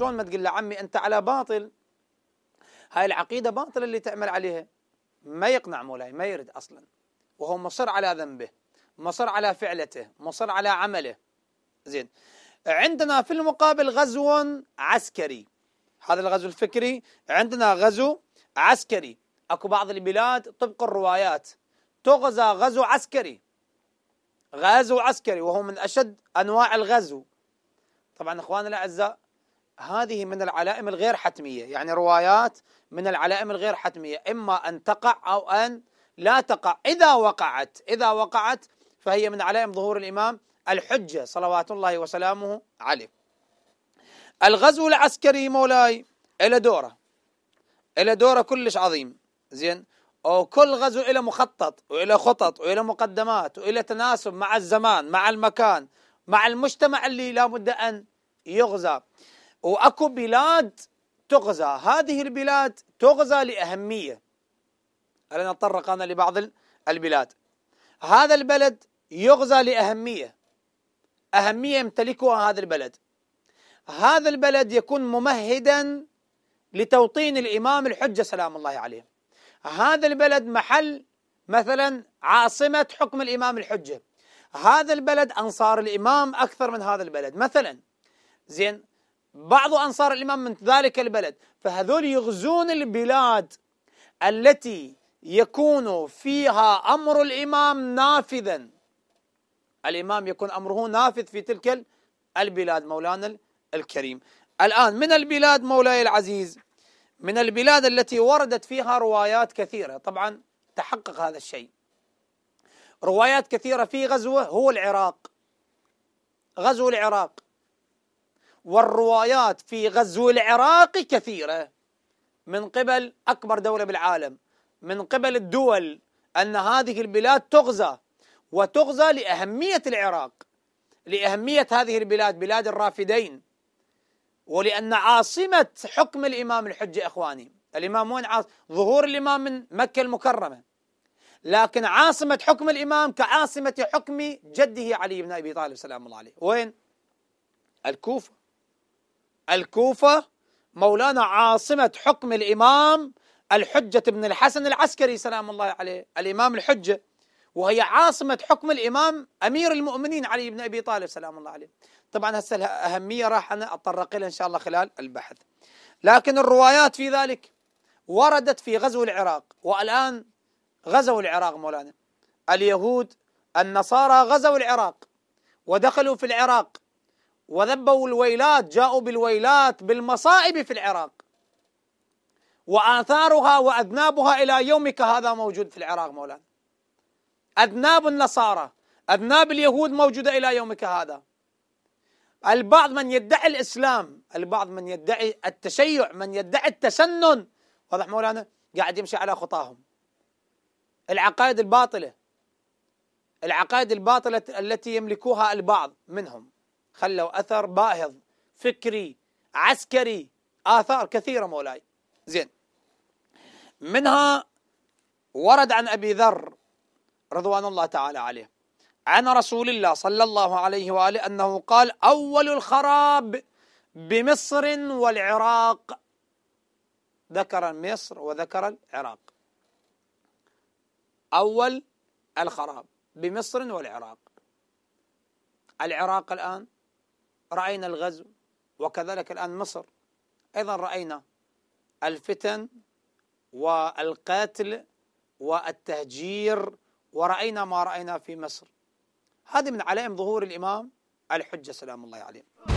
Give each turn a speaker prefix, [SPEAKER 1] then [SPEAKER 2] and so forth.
[SPEAKER 1] شلون ما تقول له عمي انت على باطل هاي العقيده باطله اللي تعمل عليها ما يقنع مولاي ما يرد اصلا وهو مصر على ذنبه مصر على فعلته مصر على عمله زين عندنا في المقابل غزو عسكري هذا الغزو الفكري عندنا غزو عسكري اكو بعض البلاد طبق الروايات تغزى غزو عسكري غزو عسكري وهو من اشد انواع الغزو طبعا اخواننا الاعزاء هذه من العلائم الغير حتمية يعني روايات من العلائم الغير حتمية إما أن تقع أو أن لا تقع إذا وقعت إذا وقعت فهي من علائم ظهور الإمام الحجة صلوات الله وسلامه عليه الغزو العسكري مولاي إلى دوره إلى دوره كلش عظيم زين وكل غزو إلى مخطط وإلى خطط وإلى مقدمات وإلى تناسب مع الزمان مع المكان مع المجتمع اللي لابد أن يغزى واكو بلاد تغزى هذه البلاد تغزى لأهمية ألا نتطرق أنا لبعض البلاد هذا البلد يغزى لأهمية أهمية يمتلكها هذا البلد هذا البلد يكون ممهدا لتوطين الإمام الحجة سلام الله عليه هذا البلد محل مثلا عاصمة حكم الإمام الحجة هذا البلد أنصار الإمام أكثر من هذا البلد مثلا زين بعض أنصار الإمام من ذلك البلد فهذول يغزون البلاد التي يكون فيها أمر الإمام نافذا الإمام يكون أمره نافذ في تلك البلاد مولانا الكريم الآن من البلاد مولاي العزيز من البلاد التي وردت فيها روايات كثيرة طبعا تحقق هذا الشيء روايات كثيرة في غزوة هو العراق غزو العراق والروايات في غزو العراق كثيرة من قبل أكبر دولة بالعالم من قبل الدول أن هذه البلاد تغزى وتغزى لأهمية العراق لأهمية هذه البلاد بلاد الرافدين ولأن عاصمة حكم الإمام الحجة إخواني الإمام وين عاص... ظهور الإمام من مكة المكرمة لكن عاصمة حكم الإمام كعاصمة حكم جده علي بن أبي طالب سلام الله عليه وين الكوفة الكوفة مولانا عاصمة حكم الإمام الحجة بن الحسن العسكري سلام الله عليه الإمام الحجة وهي عاصمة حكم الإمام أمير المؤمنين علي بن أبي طالب سلام الله عليه طبعا هسه لها أهمية راح أنا أتطرق لها إن شاء الله خلال البحث لكن الروايات في ذلك وردت في غزو العراق والآن غزوا العراق مولانا اليهود النصارى غزوا العراق ودخلوا في العراق وذبوا الويلات جاءوا بالويلات بالمصائب في العراق وآثارها وأذنابها إلى يومك هذا موجود في العراق مولانا أذناب النصارى أذناب اليهود موجودة إلى يومك هذا البعض من يدعي الإسلام البعض من يدعي التشيع من يدعي التسنن واضح مولانا قاعد يمشي على خطاهم العقائد الباطلة العقائد الباطلة التي يملكوها البعض منهم خلوا أثر باهظ فكري عسكري آثار كثيرة مولاي زين منها ورد عن أبي ذر رضوان الله تعالى عليه عن رسول الله صلى الله عليه وآله أنه قال أول الخراب بمصر والعراق ذكر مصر وذكر العراق أول الخراب بمصر والعراق العراق الآن رأينا الغزو وكذلك الآن مصر أيضا رأينا الفتن والقتل والتهجير ورأينا ما رأينا في مصر هذه من علائم ظهور الإمام الحجة سلام الله عليه